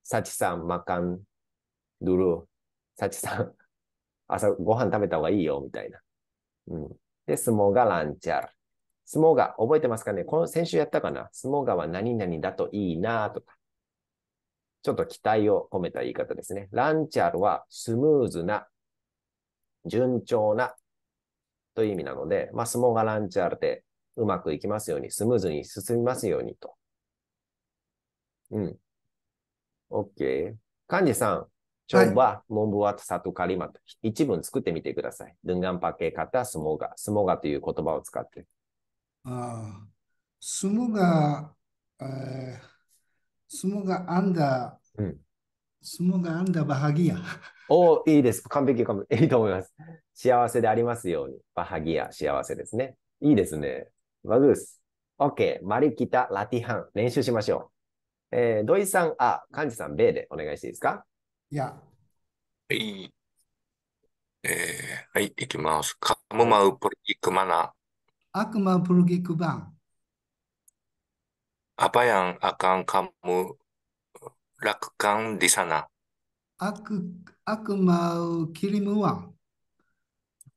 サチさん、マカン、ドゥルー、サチさん、朝ご飯食べた方がいいよみたいな。うん。で、スモガランチャー。スモガ、覚えてますかねこの先週やったかなスモガは何々だといいなとか。ちょっと期待を込めた言い方ですね。ランチャルはスムーズな、順調なという意味なので、まあ、相撲がランチャルでうまくいきますように、スムーズに進みますようにと。うん。OK。漢字さん、帳ワットサトカリマと一文作ってみてください。ゥンガンパケカタ、スモガ、スモガという言葉を使って。ああ、スモガ、えースモガアンダー、n d a ア semoga a n おいいです。完璧、かも。いいと思います。幸せでありますように。バハギア、幸せですね。いいですね。バグース。ケー。マリキタ、ラティハン。練習しましょう。えー、土井さん、あ、漢字さん、ベーでお願いしていいですかいや。はい。えー、はい、いきます。カムマウプルギクマナ。悪魔プルギクバン。アパヤン、アカン、カム、ラクカン、ィサナ。アク、アクマウ、キリムワン。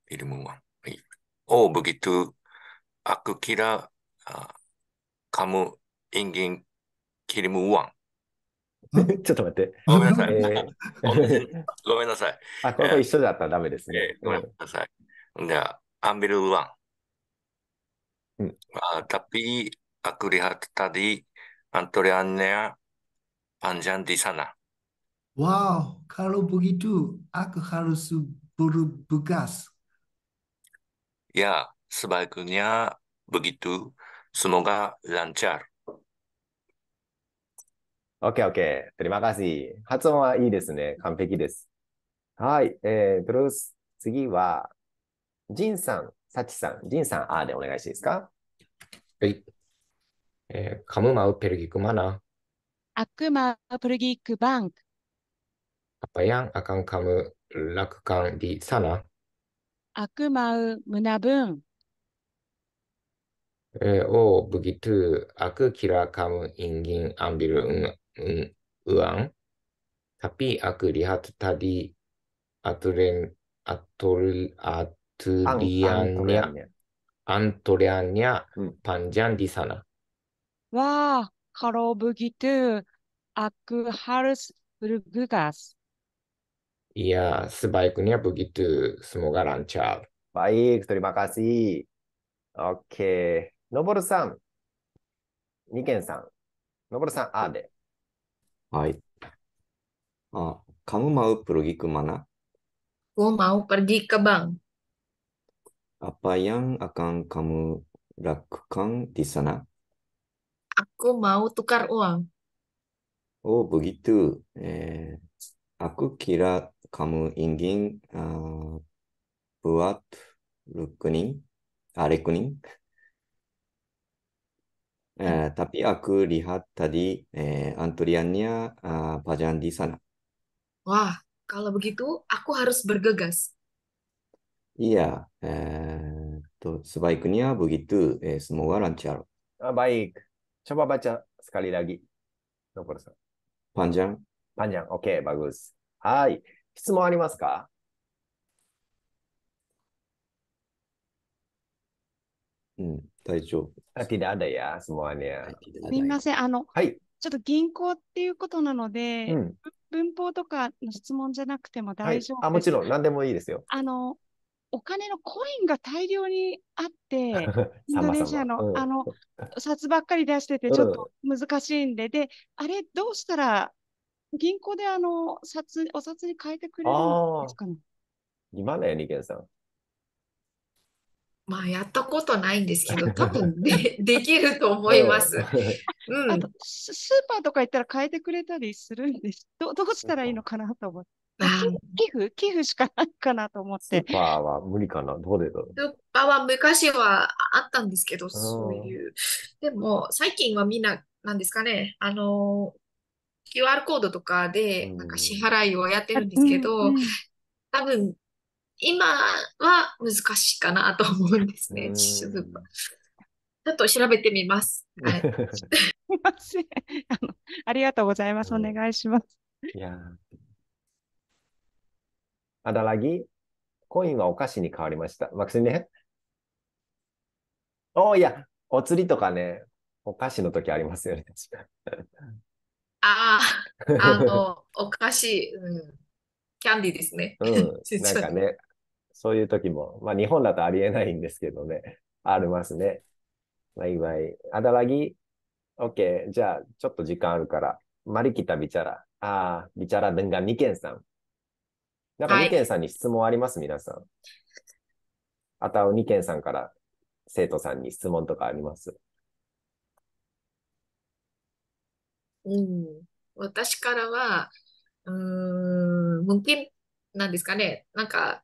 キリムワン。はい。オーブギトゥ、アクキラ、カム、インギン、キリムワン。<laughs> ちょっと待って。ごめんなさい。えー、<laughs> ごめんなさい。あ、これ一緒だったらダメですね。えー、ごめんなさい。じゃあ、アンビルワン。うん、あタピー、アクリハットタディ、アントリアンネア、パンジャンディサナ。わお、カロブギトゥ、アクハルスブルブガス。や、スバイクニア、ブギトゥ、スモガ、ランチャル。OK, o ケトリマガシ。発音はいいですね。完璧です。はい。えー、プロス、次は、ジンさん、サチさん、ジンさん、アーでお願いしていいですかはい。 예, 감음아우페르기크마 나. 악마페르기크방 크. 아빠양아칸카무락칸리사 나. 악마우문화 분. 예, 오부기투아크기라카무인긴안비르 응, 응우 앙. 타피아크리하트타디아트렌아톨아트리안냐안토레안냐반잔디사 나. Wah, kalau begitu aku harus bergegas. Iya, sebaiknya begitu. Semoga lancar. Baik, terima kasih. Oke. Noboru-san, Niken-san. Noboru-san A で。Hai. Ah, kamu mau pergi ke mana? Aku mau pergi ke bank. Apa yang akan kamu lakukan di sana? Aku mau tukar uang. Oh, begitu. Eh, aku kira kamu ingin uh, buat rekening, ah, rekening. Eh, hmm. tapi aku lihat tadi eh, antriannya uh, eh, di sana. Wah, kalau begitu aku harus bergegas. Iya, eh, to sebaiknya begitu. Eh, semua lancar. Ah, baik. Coba baca sekali lagi. Nopur san. Panjang. Panjang. Oke, okay, bagus. Hai. 質問ありますかうん、大丈夫。あ、tidak ada ya semuanya. すみません、あの、はい。ちょっと銀行っていうことなので、うん、文法とかの質問じゃなくても大丈夫、はい、あ、もちろん、何でもいいですよ。あの、お金のコインが大量にあって、<laughs> インドネシアの、うん、あの、札ばっかり出してて、ちょっと難しいんで、うん、で、あれ、どうしたら、銀行であの、札、お札に変えてくれるんですかね。今ね、リケンさん。まあ、やったことないんですけど、多分で <laughs> できると思います。うん、あとスーパーとか行ったら変えてくれたりするんです。どどうしたらいいのかなと思って。寄付寄付しかないかなと思って。スーパーは無理かなどうでだろうスーパーは昔はあったんですけど、そういう。でも、最近はみんな、なんですかね、あの、QR コードとかで、なんか支払いをやってるんですけど、うん、多分、今は難しいかなと思うんですね、ちょっと調べてみます。はい、<laughs> すみませんあの。ありがとうございます。お願いします。いや ada lagi koin はお菓子に変わりました。m a k s ね。d n y お釣りとかね、お菓子の時ありますよね。ああ、あの、お菓子、うん、キャンディーですね。うん、<laughs> なんかね、そういう時も、まあ日本だとありえないんですけどね、ありますね。わいわい、あだらぎ、オッケー、じゃあ、ちょっと時間あるから。マリキタビチャラ、ああ、ビチャラ Ah, b i c a r なんか、二軒さんに質問あります、はい、皆さん。あたお二軒さんから生徒さんに質問とかありますうん。私からは、うん、無限なんですかね。なんか、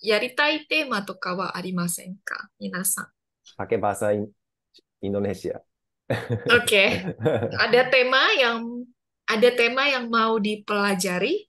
やりたいテーマとかはありませんか皆さん。パケバサイン、インドネシア。Oke, okay. <laughs> <laughs> ada tema yang ada tema yang mau dipelajari?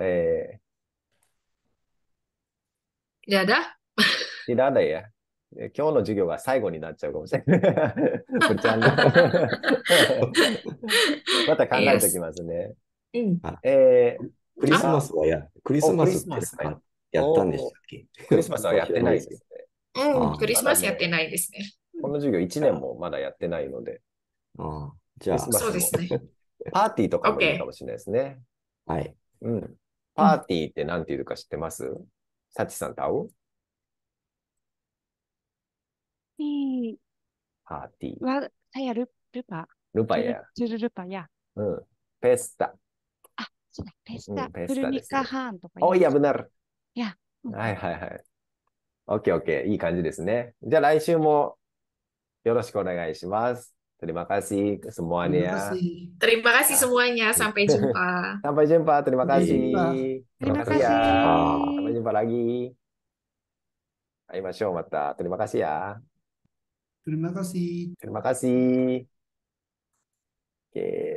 eh, やだ。いらないや。え今日の授業が最後になっちゃうかもしれない。<laughs> <laughs> また考えておきますね。うん。えークリスマスはや、クリスマスってやったんでしたっけクリスマスはやってないですね。うん、クリスマスやってないですね。この授業1年もまだやってないので、ああじゃあ、ススそうですね。パーティーとかもいいかもしれないですね。あ、はい。うん。パーティーって何て言うか知ってますサチさん、タオいい。パーティー。わ、さやル、ルパ。ルパや。チュルルパや。うん。ペスタ。あ、そうだ、ペスタ。うん、ペスタプルニカハーンとか。おいや、ぶなる。いや。はいはいはい。オッケーオッケー。いい感じですね。じゃあ来週もよろしくお願いします。Terima kasih semuanya. Terima ya. kasih, terima kasih semuanya. Sampai jumpa. <laughs> Sampai jumpa. Terima kasih. Terima, kasih. Ya. Sampai jumpa lagi. Ayo masuk mata. Terima kasih ya. Terima kasih. Terima kasih. Oke. Okay.